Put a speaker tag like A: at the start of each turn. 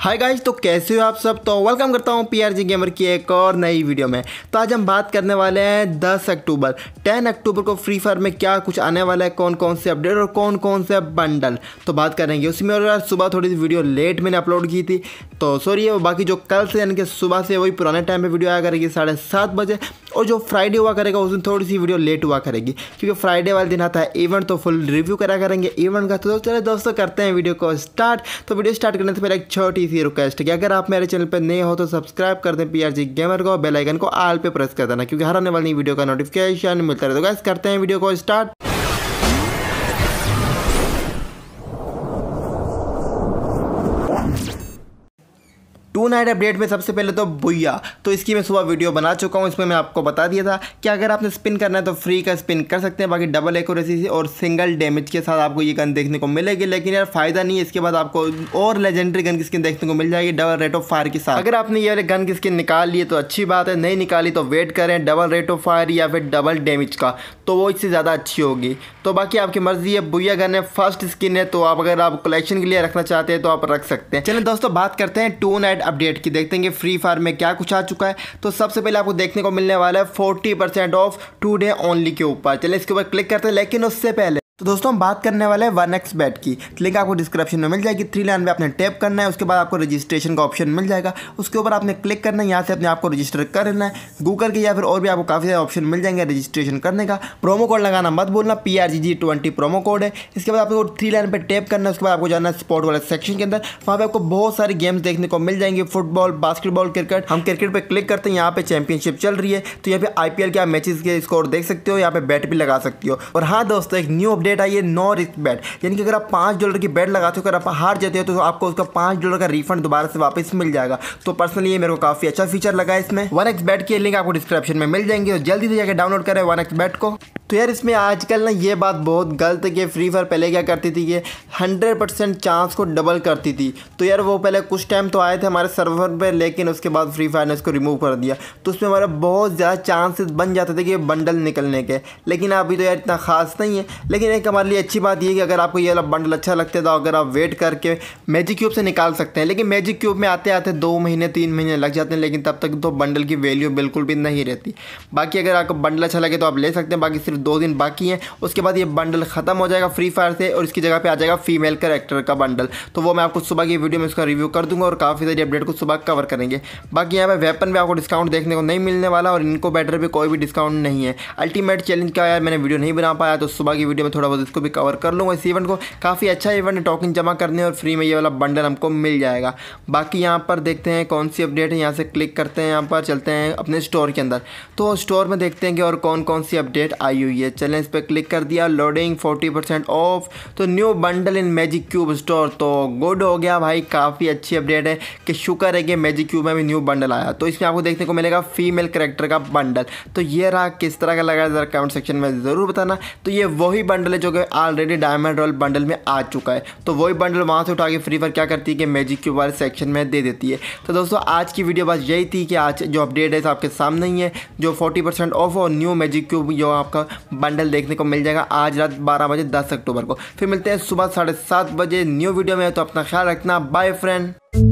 A: hi guys तो कैसे हो आप सब तो वेलकम करता हूँ पीआरजी गेमर की एक और नई वीडियो में तो आज हम बात करने वाले हैं 10 अक्टूबर 10 अक्टूबर को फ्री फायर में क्या कुछ आने वाला है कौन कौन से अपडेट और कौन कौन से बंडल तो बात करेंगे उसी में और सुबह थोड़ी सी वीडियो लेट मैंने अपलोड की थी तो सॉरी है बाकी जो कल से यानी कि सुबह से वही पुराने टाइम पर वीडियो आया करेगी साढ़े सात बजे और जो फ्राइडे हुआ करेगा उस दिन थोड़ी सी वीडियो लेट हुआ करेगी क्योंकि फ्राइडे वाले दिन आता है इवेंट तो फुल रिव्यू करा करेंगे इवेंट का तो चलो दोस्तों करते हैं वीडियो को स्टार्ट तो वीडियो स्टार्ट करने से पहले एक छोटी सी रिक्वेस्ट है अगर आप मेरे चैनल पर नए हो तो सब्सक्राइब कर दें पी गेमर को बेलाइकन को आल पर प्रेस कर देना क्योंकि हर आने वाली वीडियो का नोटिफिकेशन मिलता रहे तो करते हैं वीडियो को स्टार्ट टू नाइट अपडेट में सबसे पहले तो बुया तो इसकी मैं सुबह वीडियो बना चुका हूँ इसमें मैं आपको बता दिया था कि अगर आपने स्पिन करना है तो फ्री का स्पिन कर सकते हैं बाकी डबल एक्यूरेसी और सिंगल डैमेज के साथ आपको ये गन देखने को मिलेगी लेकिन यार फायदा नहीं है इसके बाद आपको और लेजेंडरी गन की स्किन देखने को मिल जाएगी डबल रेट ऑफ फायर के साथ अगर आपने ये गन की स्किन निकाल ली तो अच्छी बात है नहीं निकाली तो वेट करें डबल रेट ऑफ फायर या फिर डबल डैमेज का तो वो इससे ज़्यादा अच्छी होगी तो बाकी आपकी मर्ज़ी है बुया गन है फर्स्ट स्किन है तो आप अगर आप कलेक्शन के लिए रखना चाहते हैं तो आप रख सकते हैं चलिए दोस्तों बात करते हैं टू नाइट अपडेट की देखते हैं कि फ्री फायर में क्या कुछ आ चुका है तो सबसे पहले आपको देखने को मिलने वाला है forty percent off today only के ऊपर चलिए इसके ऊपर क्लिक करते हैं लेकिन उससे पहले तो दोस्तों हम बात करने वाले हैं वन एक्स बैट की लिंक आपको डिस्क्रिप्शन में मिल जाएगी थ्री लाइन पे आपने टैप करना है उसके बाद आपको रजिस्ट्रेशन का ऑप्शन मिल जाएगा उसके ऊपर आपने क्लिक करना है यहाँ से अपने आपको रजिस्टर कर लेना है गूगल के या फिर और भी आपको काफ़ी सारे ऑप्शन मिल जाएंगे रजिस्ट्रेशन करने का प्रोमो कोड लगाना मत बोलना P R G G twenty promo code है इसके बाद आपको थ्री लाइन पर टैप करना है उसके बाद आपको जाना है स्पोर्ट वाले सेक्शन के अंदर वहाँ पर आपको बहुत सारे गेम्स देखने को मिल जाएंगे फुटबॉल बास्केटबॉल क्रिकेट हम क्रिकेट पर क्लिक करते हैं यहाँ पर चैंपियनशिप चल रही है तो यहाँ पर आई के आप मैचेज के स्कोर देख सकते हो यहाँ पे बैट भी लगा सकते हो और हाँ दोस्तों एक न्यू अपडेट डेट आई है नौ रिस्क बैट यानी कि अगर आप पाँच डॉलर की बैट लगाते हो अगर आप हार जाते हो तो आपको उसका पाँच डॉलर का रिफंड दोबारा से वापस मिल जाएगा तो पर्सनली ये मेरे को काफ़ी अच्छा फीचर लगा इसमें वन एक्स बैट की लिंक आपको डिस्क्रिप्शन में मिल जाएंगे और जल्दी से जाकर डाउनलोड करें वन एक्स बैट को तो यार इसमें आजकल ना ये बात बहुत गलत है कि फ्री फायर पहले क्या करती थी कि हंड्रेड परसेंट चांस को डबल करती थी तो यार वो पहले कुछ टाइम तो आए थे हमारे सर्वर पर लेकिन उसके बाद फ्री फायर ने उसको रिमूव कर दिया तो उसमें हमारे बहुत ज़्यादा चांसेस बन जाते थे कि बंडल निकलने के लेकिन अभी तो यार इतना खास नहीं है लेकिन एक हमारे लिए अच्छी बात यह कि अगर आपको ये वाला बंडल अच्छा लगता है तो अगर आप वेट करके मैजिक क्यूब से निकाल सकते हैं लेकिन मैजिक क्यूब में आते आते दो महीने तीन महीने लग जाते हैं लेकिन तब तक तो बंडल की वैल्यू बिल्कुल भी नहीं रहती बाकी अगर आपको बंडल अच्छा लगे तो आप ले सकते हैं बाकी सिर्फ दो दिन बाकी हैं उसके बाद ये बंडल ख़त्म हो जाएगा फ्री फायर से और इसकी जगह पर आ जाएगा फीमेल करेक्टर का बंडल तो वो मैं आपको सुबह की वीडियो में उसका रिव्यू कर दूंगा और काफ़ी सारी अपडेट को सुबह कवर करेंगे बाकी यहाँ पर वेपन में आपको डिस्काउंट देखने को नहीं मिलने वाला और इनको बैटर पर कोई भी डिस्काउंट नहीं है अल्टीमेट चैलेंज का यार मैंने वीडियो नहीं बना पाया तो सुबह की वीडियो में थोड़ा बहुत इसको भी कवर कर लूँगा इस इवेंट को काफ़ी अच्छा इवेंट है टोकन जमा करने और फ्री में ये वाला बंडल हमको मिल जाएगा बाकी यहाँ पर देखते हैं कौन सी अपडेट है यहाँ से क्लिक करते हैं यहाँ पर चलते हैं अपने स्टोर के अंदर तो स्टोर में देखते हैं कि और कौन कौन सी अपडेट आई हुई हुई है चलें इस पर क्लिक कर दिया लोडिंग 40 परसेंट ऑफ तो new bundle in magic cube store तो गुड हो गया भाई काफ़ी अच्छी अपडेट है कि शुक्र है कि मैजिक क्यूब में भी न्यू बंडल आया तो इसमें आपको देखने को मिलेगा फीमेल करेक्टर का बंडल तो ये रहा किस तरह का लगा ज़रा कमेंट सेक्शन में ज़रूर बताना तो ये वही बंडल है जो कि ऑलरेडी डायमंड रॉयल बंडल में आ चुका है तो वही बंडल वहाँ से उठा के फ्री फायर क्या करती है कि मैजिक क्यूब वाले सेक्शन में दे देती है तो दोस्तों आज की वीडियो बस यही थी कि आज जो अपडेट है आपके सामने ही है जो 40 परसेंट ऑफ और न्यू मैजिक क्यूब जो आपका बंडल देखने को मिल जाएगा आज रात बारह बजे दस अक्टूबर को फिर मिलते हैं सुबह साढ़े सात बजे न्यू वीडियो में तो अपना ख्याल रखना बाय फ्रेंड